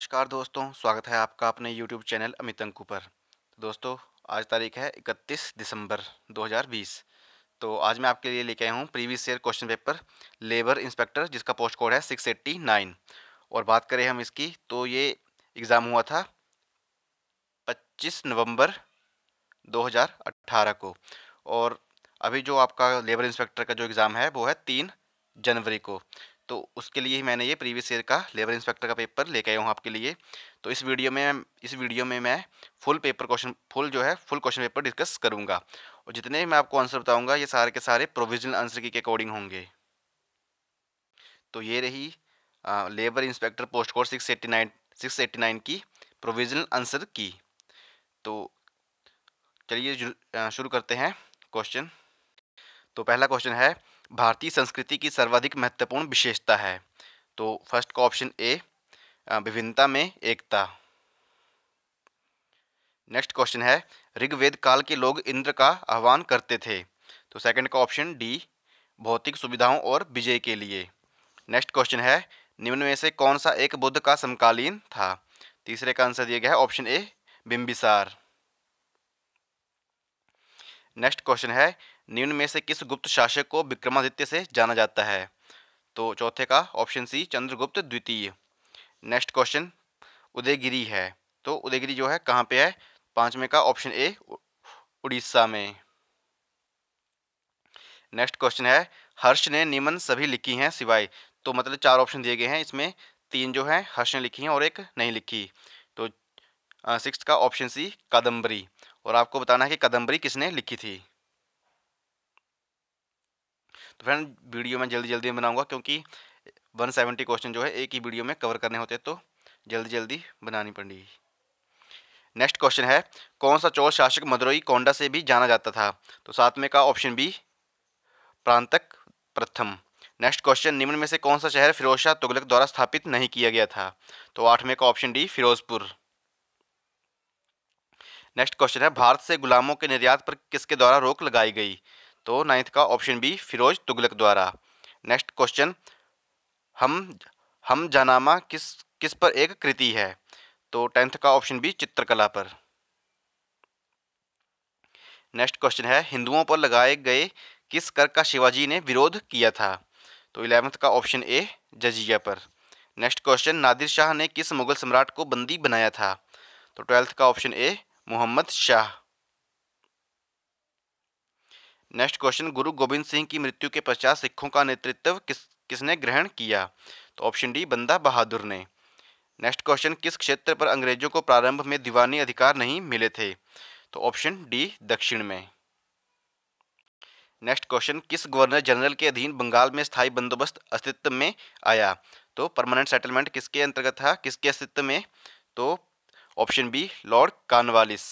नमस्कार दोस्तों स्वागत है आपका अपने YouTube चैनल अमित अंकू पर तो दोस्तों आज तारीख है 31 दिसंबर 2020 तो आज मैं आपके लिए लेके आया हूँ previous year question paper labour inspector जिसका पोस्ट कोड है 689 और बात करें हम इसकी तो ये एग्ज़ाम हुआ था 25 नवंबर 2018 को और अभी जो आपका लेबर इंस्पेक्टर का जो एग्ज़ाम है वो है तीन जनवरी को तो उसके लिए ही मैंने ये प्रीवियस ईयर का लेबर इंस्पेक्टर का पेपर लेके आया हूँ आपके लिए तो इस वीडियो में इस वीडियो में मैं फुल पेपर क्वेश्चन फुल जो है फुल क्वेश्चन पेपर डिस्कस करूँगा और जितने भी मैं आपको आंसर बताऊँगा ये सारे के सारे प्रोविजनल आंसर की के अकॉर्डिंग होंगे तो ये रही आ, labour inspector post code six eighty nine six eighty nine की प्रोविजनल आंसर की तो चलिए शुरू करते हैं क्वेश्चन तो पहला क्वेश्चन है भारतीय संस्कृति की सर्वाधिक महत्वपूर्ण विशेषता है तो फर्स्ट का ऑप्शन ए विभिन्नता में एकता नेक्स्ट क्वेश्चन है ऋग्वेद काल के लोग इंद्र का आह्वान करते थे तो सेकंड का ऑप्शन डी भौतिक सुविधाओं और विजय के लिए नेक्स्ट क्वेश्चन है निम्न में से कौन सा एक बुद्ध का समकालीन था तीसरे का आंसर दिया गया है option A Bimbisara next question है निम्न में से किस गुप्त शासक को विक्रमादित्य से जाना जाता है तो चौथे का ऑप्शन सी चंद्रगुप्त द्वितीय नेक्स्ट क्वेश्चन उदयगिरी है तो उदयगिरी जो है कहाँ पे है पाँचवें का ऑप्शन ए उड़ीसा में नेक्स्ट क्वेश्चन है हर्ष ने निमन सभी लिखी हैं सिवाय तो मतलब चार ऑप्शन दिए गए हैं इसमें तीन जो हैं हर्ष ने लिखी हैं और एक नहीं लिखी तो सिक्स का ऑप्शन सी कादम्बरी और आपको बताना है कि कादम्बरी किसने लिखी थी तो फ्रेंड वीडियो में जल्दी जल्दी बनाऊँगा क्योंकि वन सेवेंटी क्वेश्चन जो है एक ही वीडियो में कवर करने होते तो जल्दी जल्दी बनानी पड़ेगी नेक्स्ट क्वेश्चन है कौन सा चोर शासक मदुरई कोंडा से भी जाना जाता था तो साथ में का ऑप्शन बी प्रांतक प्रथम नेक्स्ट क्वेश्चन निम्न में से कौन सा शहर फिरोज शाह तुगलक द्वारा स्थापित नहीं किया गया था तो आठवें का option D Firozpur next question है भारत से गुलामों के निर्यात पर किसके द्वारा रोक लगाई गई तो नाइन्थ का ऑप्शन बी फिरोज तुगलक द्वारा नेक्स्ट क्वेश्चन हम हम जानामा किस किस पर एक कृति है तो टेंथ का ऑप्शन बी चित्रकला पर नेक्स्ट क्वेश्चन है हिंदुओं पर लगाए गए किस कर का शिवाजी ने विरोध किया था तो इलेवंथ का ऑप्शन ए जजिया पर नेक्स्ट क्वेश्चन नादिर शाह ने किस मुगल सम्राट को बंदी बनाया था तो ट्वेल्थ का option A Mohammad Shah next question Guru Gobind Singh की मृत्यु के पश्चात सिखों का नेतृत्व किस किसने ग्रहण किया तो ऑप्शन डी बंदा बहादुर ने नेक्स्ट क्वेश्चन किस क्षेत्र पर अंग्रेजों को प्रारंभ में दीवानी अधिकार नहीं मिले थे तो ऑप्शन डी दक्षिण में नेक्स्ट क्वेश्चन किस गवर्नर जनरल के अधीन बंगाल में स्थायी बंदोबस्त अस्तित्व में आया तो परमानेंट सेटलमेंट किसके अंतर्गत था किसके अस्तित्व में तो option B lord Cornwallis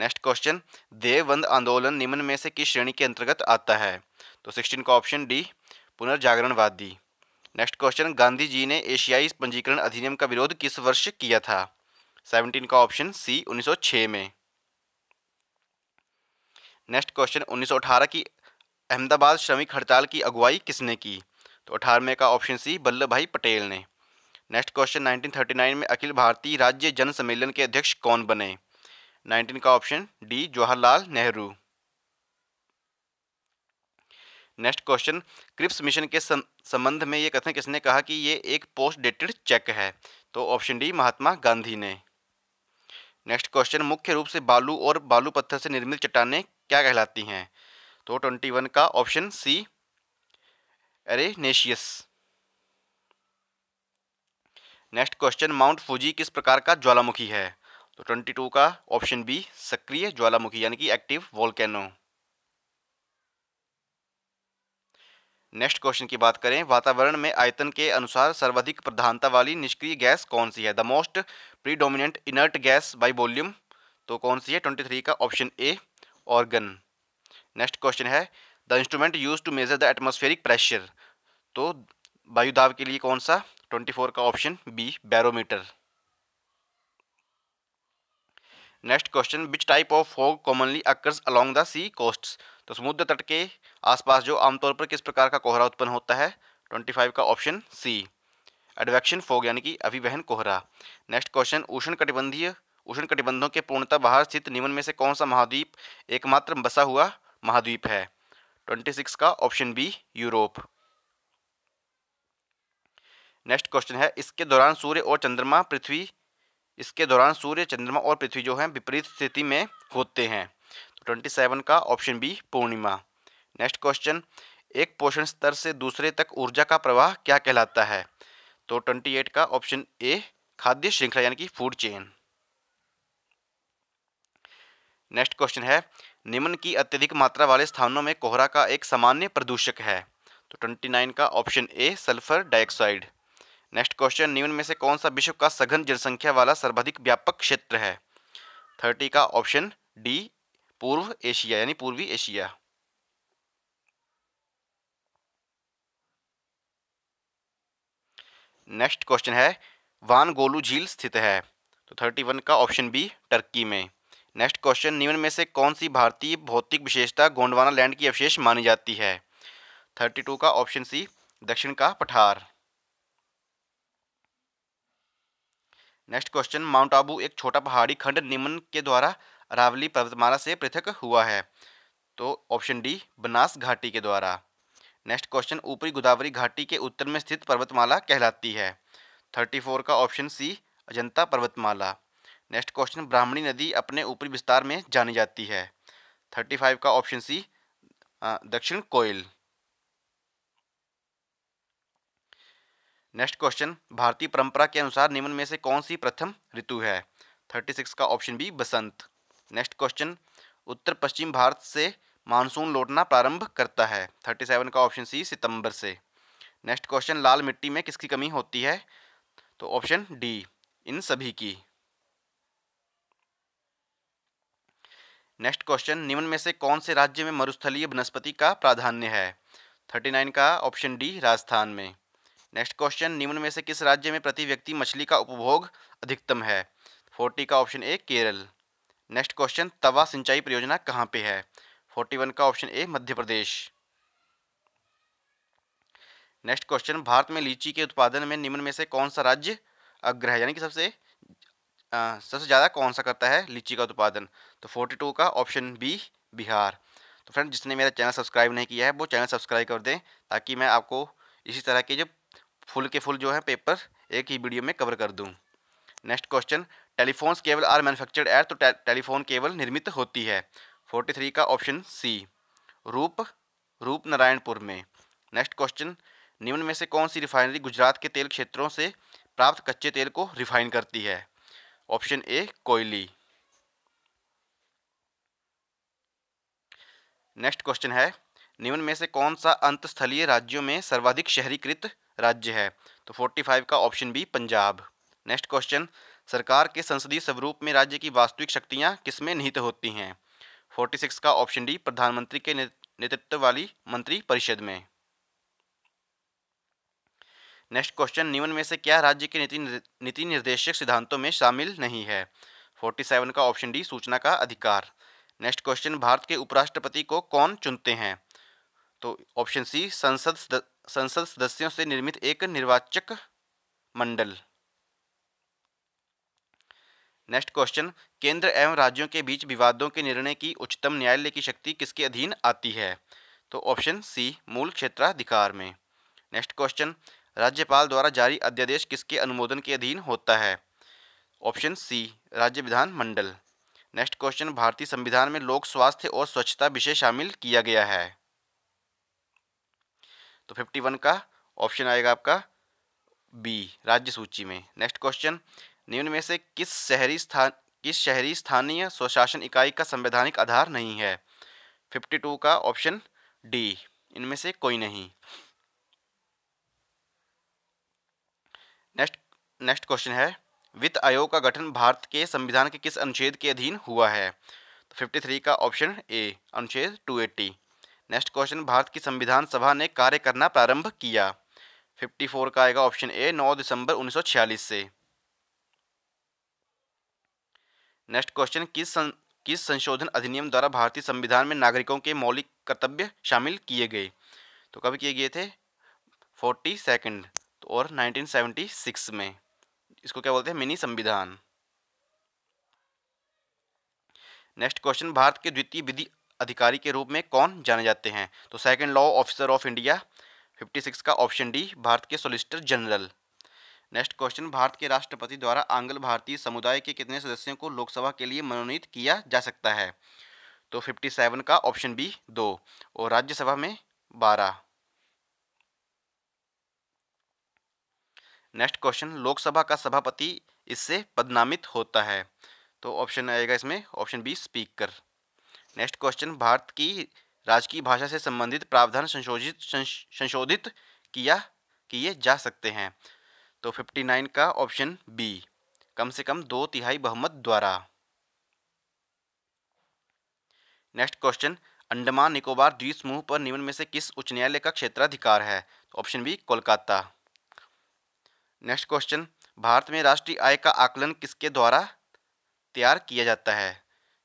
next question Deoband आंदोलन निम्न में से किस श्रेणी के अंतर्गत आता है तो सिक्सटीन का ऑप्शन डी पुनर्जागरणवादी नेक्स्ट क्वेश्चन गांधी जी ने एशियाई पंजीकरण अधिनियम का विरोध किस वर्ष किया था सेवनटीन का ऑप्शन सी 1906 में नेक्स्ट क्वेश्चन 1918 की अहमदाबाद श्रमिक हड़ताल की अगुवाई किसने की तो अठारहवें का ऑप्शन सी वल्लभ भाई पटेल ने नेक्स्ट क्वेश्चन 1939 में अखिल भारतीय राज्य जन सम्मेलन के अध्यक्ष कौन बने 19 का option D Jawaharlal Nehru next question Cripps mission के संबंध में ये कथन किसने कहा कि ये एक पोस्ट डेटेड चेक है तो ऑप्शन डी महात्मा गांधी ने नेक्स्ट क्वेश्चन मुख्य रूप से बालू और बालू पत्थर से निर्मित चट्टाने क्या कहलाती हैं तो ट्वेंटी वन का option C arenaceous next question Mount Fuji किस प्रकार का ज्वालामुखी है तो ट्वेंटी टू का ऑप्शन बी सक्रिय ज्वालामुखी यानी कि एक्टिव वॉलकैनो नेक्स्ट क्वेश्चन की बात करें वातावरण में आयतन के अनुसार सर्वाधिक प्रधानता वाली निष्क्रिय गैस कौन सी है the most predominant inert gas by volume तो कौन सी है ट्वेंटी थ्री का option A argon next question है the instrument use to measure the atmospheric pressure तो वायुदाव के लिए कौन सा ट्वेंटी फोर का option B barometer next question which type of fog commonly occurs along the sea coast तो समुद्र तट के आसपास जो आमतौर पर किस प्रकार का कोहरा उत्पन्न होता है 25 का ऑप्शन सी एडवेक्शन फॉग यानी कि अभिवहन कोहरा नेक्स्ट क्वेश्चन उष्ण कटिबंधीय उष्ण कटिबंधों के पूर्णतः बाहर स्थित निम्न में से कौन सा महाद्वीप एकमात्र बसा हुआ महाद्वीप है 26 का option B Europe next question है इसके दौरान सूर्य और चंद्रमा पृथ्वी इसके दौरान सूर्य चंद्रमा और पृथ्वी जो है विपरीत स्थिति में होते हैं तो ट्वेंटी सेवन का ऑप्शन बी पूर्णिमा नेक्स्ट क्वेश्चन एक पोषण स्तर से दूसरे तक ऊर्जा का प्रवाह क्या कहलाता है तो ट्वेंटी एट का ऑप्शन ए खाद्य श्रृंखला यानी कि फूड चेन नेक्स्ट क्वेश्चन है निम्न की अत्यधिक मात्रा वाले स्थानों में कोहरा का एक सामान्य प्रदूषक है तो ट्वेंटी नाइन का option A sulphur dioxide next question निम्न में से कौन सा विश्व का सघन जनसंख्या वाला सर्वाधिक व्यापक क्षेत्र है थर्टी का ऑप्शन डी पूर्व एशिया यानी पूर्वी एशिया नेक्स्ट क्वेश्चन है वान गोलू झील स्थित है तो थर्टी वन का ऑप्शन बी टर्की में नेक्स्ट क्वेश्चन निम्न में से कौन सी भारतीय भौतिक विशेषता गोंडवाना लैंड की अवशेष मानी जाती है थर्टी टू का ऑप्शन सी दक्षिण का पठार नेक्स्ट क्वेश्चन माउंट आबू एक छोटा पहाड़ी खंड निम्न के द्वारा अरावली पर्वतमाला से पृथक हुआ है तो ऑप्शन डी बनास घाटी के द्वारा नेक्स्ट क्वेश्चन ऊपरी गोदावरी घाटी के उत्तर में स्थित पर्वतमाला कहलाती है थर्टी फोर का ऑप्शन सी अजंता पर्वतमाला नेक्स्ट क्वेश्चन ब्राह्मणी नदी अपने ऊपरी विस्तार में जानी जाती है थर्टी फाइव का ऑप्शन सी दक्षिण कोयल नेक्स्ट क्वेश्चन भारतीय परंपरा के अनुसार निम्न में से कौन सी प्रथम ऋतु है थर्टी सिक्स का ऑप्शन बी बसंत नेक्स्ट क्वेश्चन उत्तर पश्चिम भारत से मानसून लौटना प्रारंभ करता है थर्टी सेवन का ऑप्शन सी सितंबर से नेक्स्ट क्वेश्चन लाल मिट्टी में किसकी कमी होती है तो ऑप्शन डी इन सभी की नेक्स्ट क्वेश्चन निम्न में से कौन से राज्य में मरुस्थलीय वनस्पति का प्राधान्य है थर्टी नाइन का ऑप्शन डी राजस्थान में नेक्स्ट क्वेश्चन निम्न में से किस राज्य में प्रति व्यक्ति मछली का उपभोग अधिकतम है फोर्टी का option A Kerala next question Tawa सिंचाई परियोजना कहाँ पे है फोर्टी वन का option A Madhya Pradesh next question Bharat में लीची के उत्पादन में निम्न में से कौन सा राज्य अग्र है यानी कि सबसे आ, सबसे ज़्यादा कौन सा करता है लीची का उत्पादन तो फोर्टी टू का ऑप्शन बी बिहार तो फ्रेंड जिसने मेरा चैनल सब्सक्राइब नहीं किया है वो चैनल सब्सक्राइब कर दें ताकि मैं आपको इसी तरह के जो फुल के फुल जो है पेपर एक ही वीडियो में कवर कर दूँ next question telephones cable are manufactured at तो टेलीफोन केबल निर्मित होती है 43 का ऑप्शन सी रूप रूप नारायणपुर में नेक्स्ट क्वेश्चन निम्न में से कौन सी रिफाइनरी गुजरात के तेल क्षेत्रों से प्राप्त कच्चे तेल को रिफाइन करती है option A Koyali next question है निम्न में से कौन सा अंतस्थलीय राज्यों में सर्वाधिक शहरीकृत राज्य है तो 45 का option B Punjab next question सरकार के संसदीय स्वरूप में राज्य की वास्तविक शक्तियाँ किसमें निहित होती हैं 46 का ऑप्शन डी प्रधानमंत्री के नेतृत्व वाली मंत्री परिषद में नेक्स्ट क्वेश्चन निम्न में से क्या राज्य के नीति नीति निर्देशक सिद्धांतों में शामिल नहीं है 47 का ऑप्शन डी सूचना का अधिकार नेक्स्ट क्वेश्चन भारत के उपराष्ट्रपति को कौन चुनते हैं तो ऑप्शन सी संसद संसद सदस्यों से निर्मित एक निर्वाचक मंडल नेक्स्ट क्वेश्चन केंद्र एवं राज्यों के बीच विवादों के निर्णय की उच्चतम न्यायालय की शक्ति किसके अधीन आती है तो ऑप्शन सी मूल क्षेत्राधिकार में नेक्स्ट क्वेश्चन राज्यपाल द्वारा जारी अध्यादेश किसके अनुमोदन के अधीन होता है ऑप्शन सी राज्य विधान मंडल नेक्स्ट क्वेश्चन भारतीय संविधान में लोक स्वास्थ्य और स्वच्छता विषय शामिल किया गया है तो फिफ्टी वन का ऑप्शन आएगा आपका बी राज्य सूची में नेक्स्ट क्वेश्चन निम्न में से किस शहरी स्थान किस शहरी स्थानीय स्वशासन इकाई का संवैधानिक आधार नहीं है फिफ्टी टू का ऑप्शन डी इनमें से कोई नहीं नेक्स्ट नेक्स्ट क्वेश्चन है वित्त आयोग का गठन भारत के संविधान के किस अनुच्छेद के अधीन हुआ है तो 53 का ऑप्शन ए अनुच्छेद 280 नेक्स्ट क्वेश्चन भारत की संविधान सभा ने कार्य करना प्रारंभ किया 54 का आएगा ऑप्शन ए 9 दिसंबर 1946 से नेक्स्ट क्वेश्चन किस सं, किस संशोधन अधिनियम द्वारा भारतीय संविधान में नागरिकों के मौलिक कर्तव्य शामिल किए गए तो कब किए गए थे फोर्टी सेकेंड तो और 1976 में इसको क्या बोलते हैं मिनी संविधान नेक्स्ट क्वेश्चन भारत के द्वितीय विधि अधिकारी के रूप में कौन जाने जाते हैं तो second law officer of India 56 का ऑप्शन डी भारत के solicitor general next question Bharat के राष्ट्रपति द्वारा आंग्ल भारतीय समुदाय के कितने सदस्यों को लोकसभा के लिए मनोनीत किया जा सकता है तो 57 का ऑप्शन बी दो और राज्यसभा में बारह नेक्स्ट क्वेश्चन लोकसभा का सभापति इससे पदनामित होता है तो ऑप्शन आएगा इसमें option B speaker next question Bharat की राजकीय भाषा से संबंधित प्रावधान संशोधित संशोधित किया किए जा सकते हैं तो 59 का ऑप्शन बी कम से कम दो तिहाई बहुमत द्वारा नेक्स्ट क्वेश्चन अंडमान निकोबार द्वीप समूह पर निम्न में से किस उच्च न्यायालय का क्षेत्राधिकार है ऑप्शन तो B Kolkata next question Bharat में राष्ट्रीय आय का आकलन किसके द्वारा तैयार किया जाता है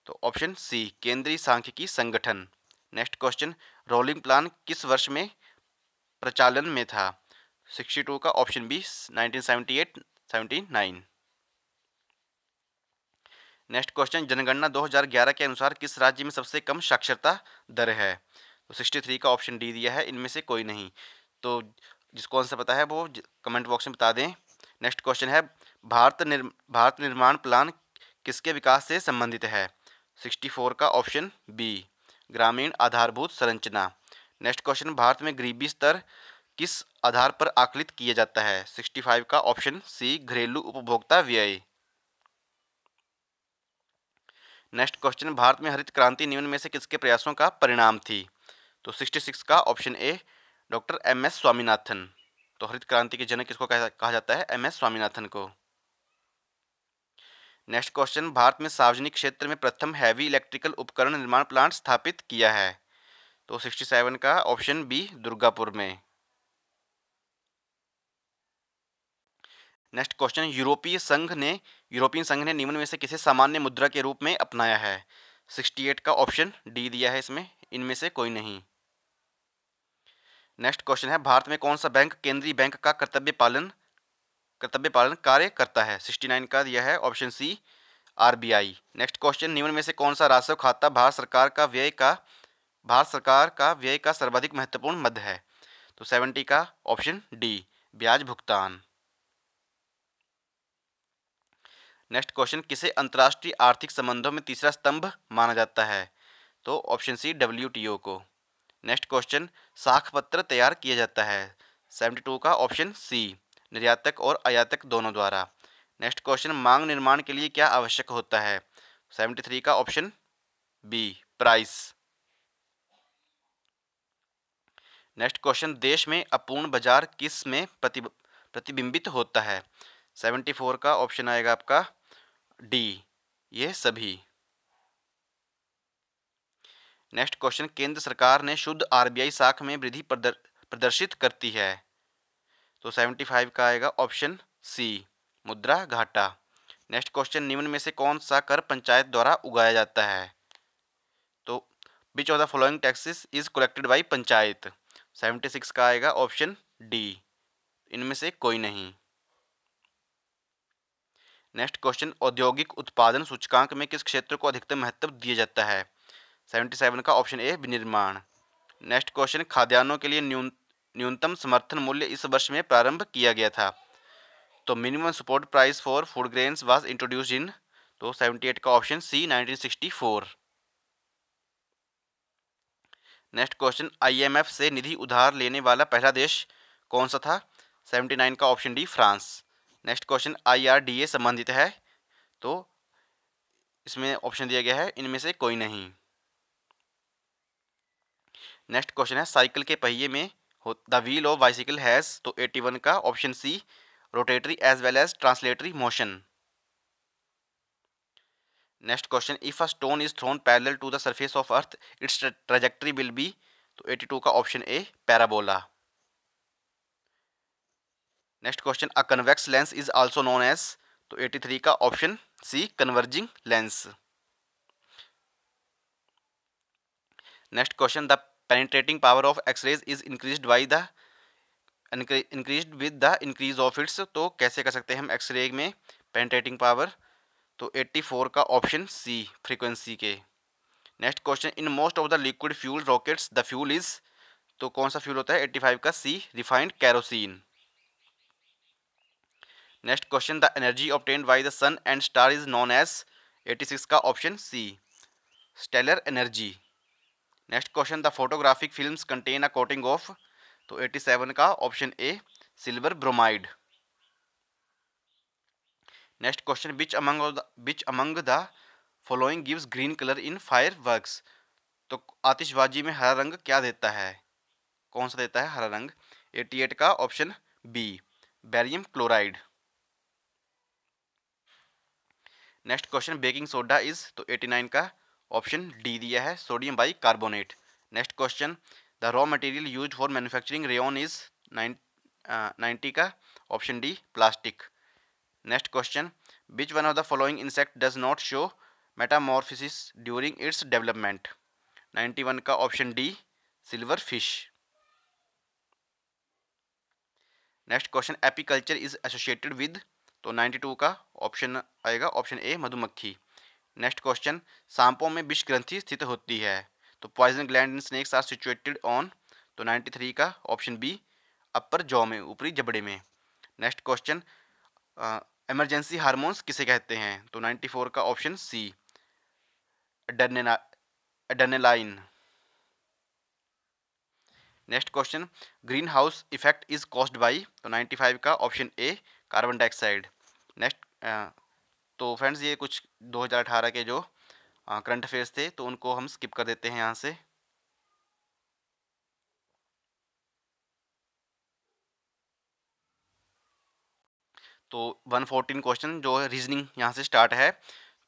तो ऑप्शन सी केंद्रीय सांख्यिकी संगठन नेक्स्ट क्वेश्चन रोलिंग प्लान किस वर्ष में प्रचालन में था 62 का ऑप्शन बी 1978 79 नेक्स्ट क्वेश्चन जनगणना 2011 के अनुसार किस राज्य में सबसे कम साक्षरता दर है तो 63 का ऑप्शन डी दिया है इनमें से कोई नहीं तो जिसको आंसर पता है वो कमेंट बॉक्स में बता दें नेक्स्ट क्वेश्चन है भारत निर् भारत निर्माण प्लान किसके विकास से संबंधित है 64 का ऑप्शन बी ग्रामीण आधारभूत संरचना नेक्स्ट क्वेश्चन भारत में गरीबी स्तर किस आधार पर आकलित किया जाता है 65 का ऑप्शन सी घरेलू उपभोक्ता व्यय नेक्स्ट क्वेश्चन भारत में हरित क्रांति निम्न में से किसके प्रयासों का परिणाम थी तो 66 का option A doctor M S Swaminathan तो हरित क्रांति के जनक किसको कहा जाता है एम एस स्वामीनाथन को नेक्स्ट क्वेश्चन भारत में सार्वजनिक क्षेत्र में प्रथम हैवी इलेक्ट्रिकल उपकरण निर्माण प्लांट स्थापित किया है तो 67 का ऑप्शन बी दुर्गापुर में नेक्स्ट क्वेश्चन यूरोपीय संघ ने यूरोपियन संघ ने निम्न में से किसे सामान्य मुद्रा के रूप में अपनाया है 68 का ऑप्शन डी दिया है इसमें इनमें से कोई नहीं नेक्स्ट क्वेश्चन है भारत में कौन सा बैंक केंद्रीय बैंक का कर्तव्य पालन कर्तव्य पालन कार्य करता है सिक्सटी नाइन का दिया है option C RBI next question निम्न में से कौन सा राजस्व खाता भारत सरकार का व्यय का भारत सरकार का व्यय का सर्वाधिक महत्वपूर्ण मध्य है तो सेवेंटी का ऑप्शन डी ब्याज भुगतान नेक्स्ट क्वेश्चन किसे अंतर्राष्ट्रीय आर्थिक संबंधों में तीसरा स्तंभ माना जाता है तो ऑप्शन सी डब्ल्यू को नेक्स्ट क्वेश्चन साख पत्र तैयार किया जाता है सेवेंटी टू का ऑप्शन सी निर्यातक और आयातक दोनों द्वारा नेक्स्ट क्वेश्चन मांग निर्माण के लिए क्या आवश्यक होता है सेवेंटी थ्री का option B price next question देश में अपूर्ण बाजार किस में प्रति प्रतिबिंबित होता है सेवेंटी फोर का ऑप्शन आएगा आपका डी ये सभी नेक्स्ट क्वेश्चन केंद्र सरकार ने शुद्ध आरबीआई साख में वृद्धि प्रदर्शित करती है तो 75 का आएगा ऑप्शन सी मुद्रा घाटा नेक्स्ट क्वेश्चन निम्न में से कौन सा कर पंचायत द्वारा उगाया जाता है तो which of the following taxes is collected by panchayat 76 का आएगा ऑप्शन डी इनमें से कोई नहीं नेक्स्ट क्वेश्चन औद्योगिक उत्पादन सूचकांक में किस क्षेत्र को अधिकतम महत्व दिया जाता है 77 का ऑप्शन ए विनिर्माण नेक्स्ट क्वेश्चन खाद्यान्नों के लिए न्यून न्यूनतम समर्थन मूल्य इस वर्ष में प्रारंभ किया गया था तो minimum support price for food grains was introduce in तो 78 का option C 1964 next question IMF से निधि उधार लेने वाला पहला देश कौन सा था 79 का option D France next question IRDA संबंधित है तो इसमें ऑप्शन दिया गया है इनमें से कोई नहीं नेक्स्ट क्वेश्चन है साइकिल के पहिए में the wheel of bicycle has तो 81 का option C rotatory as well as translatory motion next question if a stone is thrown parallel to the surface of earth its trajectory will be तो 82 का option A parabola next question a convex lens is also known as तो 83 का option C converging lens next question the penetrating power of X-rays is increase by the increase with the increase of its तो कैसे कर सकते हैं हम x ray में penetrating power तो 84 का ऑप्शन सी फ्रीक्वेंसी के next question in most of the liquid fuel rockets the fuel is तो कौन सा फ्यूल होता है 85 का C refined kerosene next question the energy obtained by the sun and star is known as 86 का option C stellar energy next question the photographic film contain a coating of तो 87 का option A silver bromide next question which among beach among the following gives green colour in fire तो आतिशबाजी में हरा रंग क्या देता है कौन सा देता है हरा रंग 88 का option B barium chloride next question baking soda is तो 89 का ऑप्शन डी दिया है sodium bicarbonate next question the raw material use for manufacturing rayon is ninety का option D plastic next question which one of the following insect does not show metamorphosis during its development ninety one का option D silver fish next question apiculture is associated with तो two का option आएगा option A मधुमक्खी next question सांपों में विष ग्रंथि स्थित होती है तो poison gland in snakes are situated on तो 93 का ऑप्शन बी अपर जॉ में ऊपरी जबड़े में नेक्स्ट क्वेश्चन इमरजेंसी हारमोन्स किसे कहते हैं तो 94 का option C adrenaline next question greenhouse effect is caused by तो 95 का option A carbon dioxide next तो फ्रेंड्स ये कुछ 2018 के जो करंट अफेयर्स थे तो उनको हम स्किप कर देते हैं यहाँ से तो 114 क्वेश्चन जो है रीजनिंग यहाँ से स्टार्ट है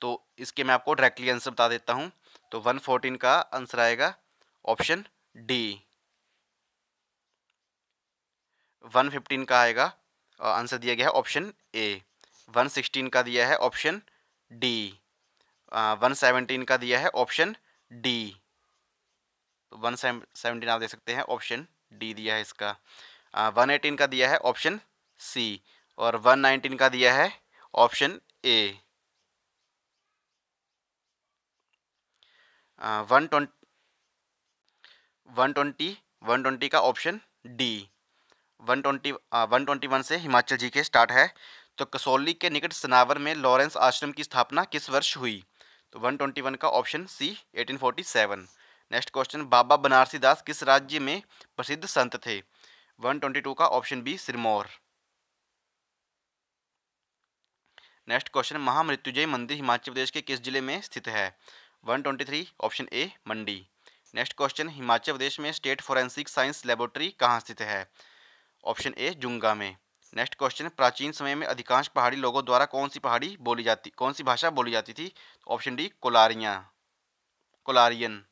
तो इसके मैं आपको डायरेक्टली आंसर बता देता हूँ तो 114 का आंसर आएगा ऑप्शन डी 115 का आएगा आंसर दिया गया है ऑप्शन ए सिक्सटीन का दिया है ऑप्शन डी वन सेवनटीन का दिया है ऑप्शन डी तो वन सेवनटीन आप देख सकते हैं ऑप्शन डी दिया है इसका वन एटीन का दिया है ऑप्शन सी और वन नाइनटीन का दिया है option A one twenty one twenty one twenty का option D one twenty one twenty one से हिमाचल जी के स्टार्ट है तो कसौली के निकट सनावर में लॉरेंस आश्रम की स्थापना किस वर्ष हुई तो 121 का option C 1847 next question Baba Banarasi Das किस राज्य में प्रसिद्ध संत थे 122 का option B Sirmaur next question Mahamrityunjay मंदिर हिमाचल प्रदेश के किस जिले में स्थित है 123 option A Mandi next question Himachal Pradesh में स्टेट फॉरेंसिक साइंस लेबोरेटरी कहाँ स्थित है ऑप्शन ए जुंगा में नेक्स्ट क्वेश्चन प्राचीन समय में अधिकांश पहाड़ी लोगों द्वारा कौन सी पहाड़ी बोली जाती कौन सी भाषा बोली जाती थी ऑप्शन डी कोलारिया Kolarian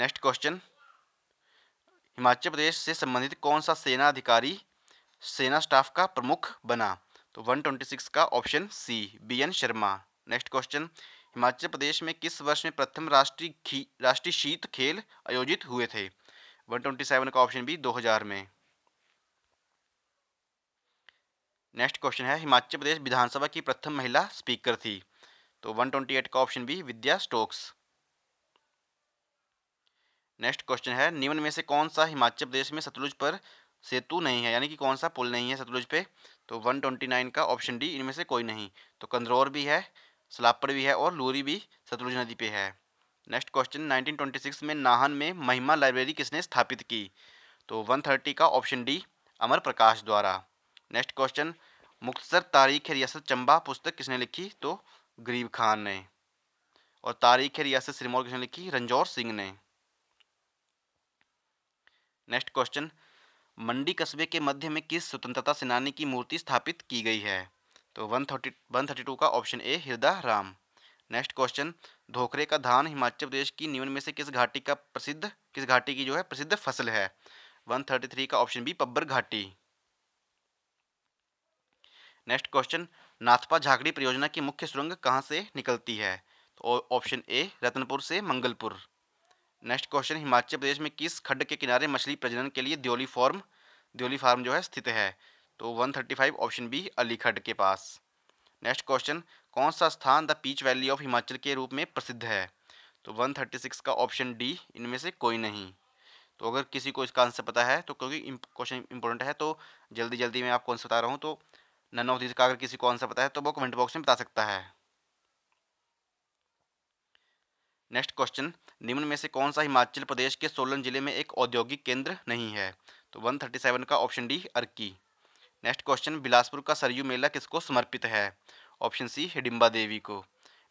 next question Himachal Pradesh से संबंधित कौन सा सेना अधिकारी सेना स्टाफ का प्रमुख बना तो 126 का option C B N Sharma next question Himachal Pradesh में किस वर्ष में प्रथम राष्ट्रीय राष्ट्रीय शीत खेल आयोजित हुए थे 127 का ऑप्शन बी 2000 में नेक्स्ट क्वेश्चन है हिमाचल प्रदेश विधानसभा की प्रथम महिला स्पीकर थी तो 128 का option B Vidya Stokes next question है निम्न में से कौन सा हिमाचल प्रदेश में सतलुज पर सेतु नहीं है यानी कि कौन सा पुल नहीं है सतलुज पे तो 129 का ऑप्शन डी इनमें से कोई नहीं तो कंदरौर भी है सलापड़ भी है और लूरी भी सतलुज नदी पे है नेक्स्ट क्वेश्चन सिक्स में नाहन में महिमा लाइब्रेरी किसने स्थापित की तो थर्टी का ऑप्शन डी अमर प्रकाश द्वारा नेक्स्ट क्वेश्चन मुख्तर तारीख रियासत चंबा पुस्तक किसने लिखी तो गरीब खान ने और तारीख रियासत सिरमौर किसने लिखी रंजौर सिंह ने नेक्स्ट क्वेश्चन मंडी कस्बे के मध्य में किस स्वतंत्रता सेनानी की मूर्ति स्थापित की गई है तो one thirty one thirty two का option A Hriday Ram next question धोखरे का धान हिमाचल प्रदेश की निम्न में से किस घाटी का प्रसिद्ध किस घाटी की जो है प्रसिद्ध फसल है वन थर्टी थ्री का ऑप्शन बी पब्बर घाटी नेक्स्ट क्वेश्चन नाथपा झाकड़ी परियोजना की मुख्य सुरंग कहाँ से निकलती है तो ऑप्शन ए रतनपुर से मंगलपुर नेक्स्ट क्वेश्चन हिमाचल प्रदेश में किस खड्ड के किनारे मछली प्रजनन के लिए द्योली फॉर्म द्योली फार्म जो है स्थित है तो 135 ऑप्शन बी अली खड्ड के पास नेक्स्ट क्वेश्चन कौन सा स्थान the peach valley of Himachal के रूप में प्रसिद्ध है तो 136 का ऑप्शन डी इनमें से कोई नहीं तो अगर किसी को इसका आंसर पता है तो क्योंकि क्वेश्चन इंपॉर्टेंट है तो जल्दी जल्दी मैं आपको आंसर बता रहा हूँ तो नन ऑफ दीज का अगर किसी को आंसर पता है तो वो कमेंट बॉक्स में बता सकता है नेक्स्ट क्वेश्चन निम्न में से कौन सा हिमाचल प्रदेश के सोलन जिले में एक औद्योगिक केंद्र नहीं है तो 137 का option D Arki next question Bilaspur का सरयू मेला किसको समर्पित है ऑप्शन सी हिडिम्बा देवी को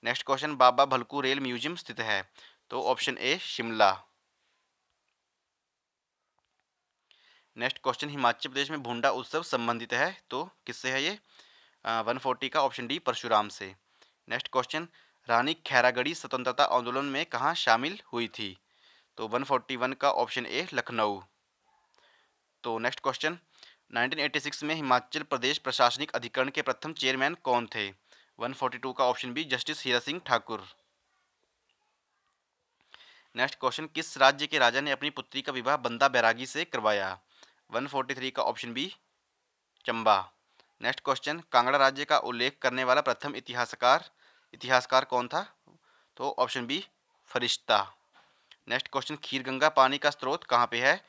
next question Baba Bhalku rail museum स्थित है तो option A Shimla next question Himachal Pradesh में भुंडा उत्सव संबंधित है तो किससे है ये वन फोर्टी का ऑप्शन डी परशुराम से नेक्स्ट क्वेश्चन रानी खैरागढ़ी स्वतंत्रता आंदोलन में कहाँ शामिल हुई थी तो वन फोर्टी वन का ऑप्शन ए लखनऊ तो नेक्स्ट क्वेश्चन 1986 में हिमाचल प्रदेश प्रशासनिक अधिकरण के प्रथम चेयरमैन कौन थे 142 का option B justice Hira Singh Thakur next question किस राज्य के राजा ने अपनी पुत्री का विवाह बंदा बैरागी से करवाया 143 का option B Chamba next question Kangra राज्य का उल्लेख करने वाला प्रथम इतिहासकार इतिहासकार कौन था तो option B Farishta next question Kheer Ganga पानी का स्रोत कहाँ पे है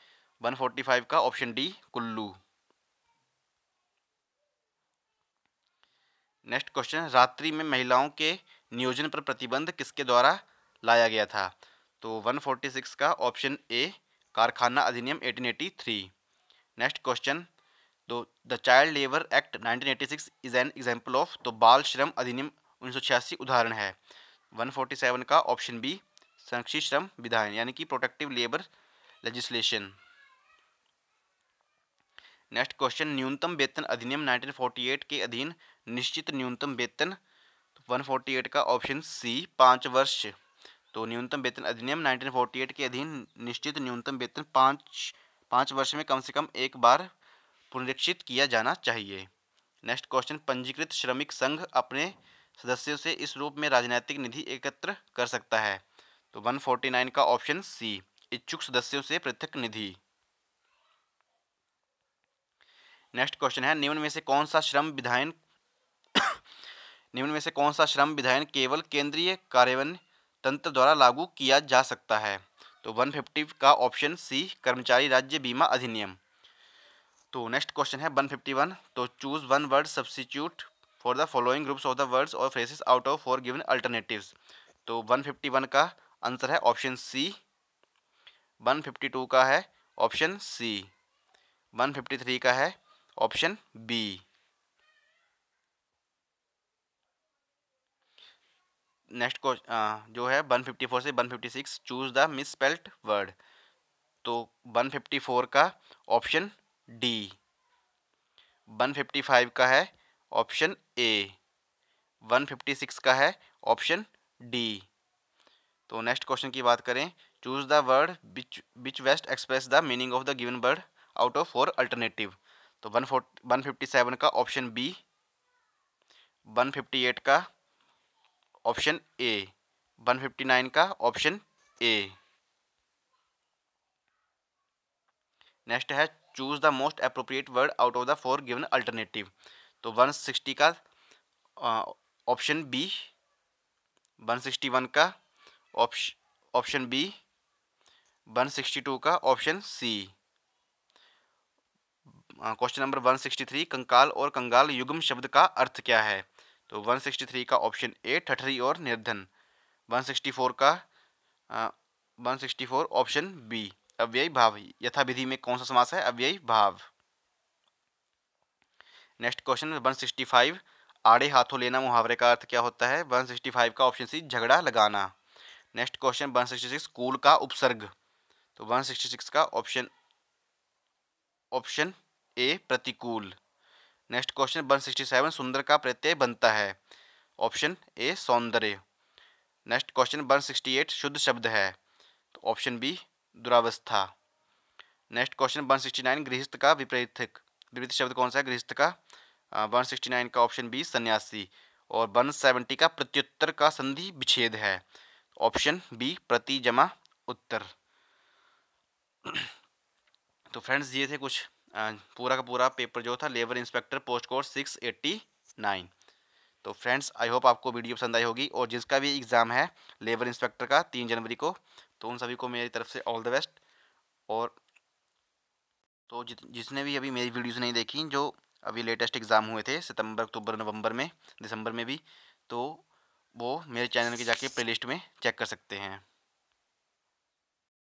145 का option D Kullu next question रात्रि में महिलाओं के नियोजन पर प्रतिबंध किसके द्वारा लाया गया था तो 146 का ऑप्शन ए कारखाना अधिनियम 1883 नेक्स्ट क्वेश्चन तो the child labour act 1986 is an example of तो बाल श्रम अधिनियम उन्नीस उदाहरण है 147 का ऑप्शन बी संरक्षित श्रम विधान यानी कि protective labour legislation next question न्यूनतम वेतन अधिनियम 1948 के अधीन निश्चित न्यूनतम वेतन तो 148 का ऑप्शन सी पाँच वर्ष तो न्यूनतम वेतन अधिनियम 1948 के अधीन निश्चित न्यूनतम वेतन पाँच पाँच वर्ष में कम से कम एक बार पुनरीक्षित किया जाना चाहिए नेक्स्ट क्वेश्चन पंजीकृत श्रमिक संघ अपने सदस्यों से इस रूप में राजनैतिक निधि एकत्र कर सकता है तो 149 का ऑप्शन सी इच्छुक सदस्यों से पृथक निधि नेक्स्ट क्वेश्चन है निम्न में से कौन सा श्रम विधायन निम्न में से कौन सा श्रम विधायन केवल केंद्रीय कार्यान्वयन तंत्र द्वारा लागू किया जा सकता है तो 150 का ऑप्शन सी कर्मचारी राज्य बीमा अधिनियम तो नेक्स्ट क्वेश्चन है 151 तो चूज़ तो one word substitute for the following groups of the words और phrases out of four given alternatives तो 151 का आंसर है ऑप्शन सी 152 का है ऑप्शन सी 153 का है ऑप्शन बी नेक्स्ट क्वेश्चन जो है 154 से 156 चूज द स्पेल्ट वर्ड तो 154 का ऑप्शन डी 155 का है ऑप्शन ए 156 का है ऑप्शन डी तो नेक्स्ट क्वेश्चन की बात करें choose the word which which best express the meaning of the given word out of four alternative तो one forty one fifty seven का option B one fifty eight का option A 159 का option A next है choose the most appropriate word out of the four given alternative तो 160 का option B 161 का option B 162 का option सी question number 163 कंकाल और कंगाल युग्म शब्द का अर्थ क्या है तो 163 का ऑप्शन ए ठठरी और निर्धन 164 का आ, 164 ऑप्शन बी अव्ययी भाव यथाविधि में कौन सा समास है अव्ययी भाव नेक्स्ट क्वेश्चन 165 आड़े हाथों लेना मुहावरे का अर्थ क्या होता है 165 का ऑप्शन सी झगड़ा लगाना नेक्स्ट क्वेश्चन 166 कूल का उपसर्ग तो 166 का ऑप्शन ऑप्शन ए प्रतिकूल नेक्स्ट क्वेश्चन सेवन सुंदर का प्रत्यय बनता है ऑप्शन ए सौंदर्य नेक्स्ट क्वेश्चन एट शुद्ध शब्द है तो ऑप्शन बी दुरावस्था नेक्स्ट क्वेश्चन नाइन गृहस्थ का विपरीथक विपरीत शब्द कौन सा है गृहस्थ का वन सिक्सटी नाइन का ऑप्शन बी सन्यासी और वन सेवेंटी का प्रत्युत्तर का संधि विच्छेद है ऑप्शन बी प्रति जमा उत्तर तो फ्रेंड्स ये थे कुछ पूरा का पूरा पेपर जो था labour inspector post code six eighty nine तो फ्रेंड्स आई होप आपको वीडियो पसंद आई होगी और जिसका भी एग्ज़ाम है लेबर इंस्पेक्टर का तीन जनवरी को तो उन सभी को मेरी तरफ से ऑल द बेस्ट और तो जित जिसने भी अभी मेरी वीडियोस नहीं देखी जो अभी लेटेस्ट एग्ज़ाम हुए थे सितंबर अक्टूबर नवंबर में दिसंबर में भी तो वो मेरे चैनल के जाके प्ले में चेक कर सकते हैं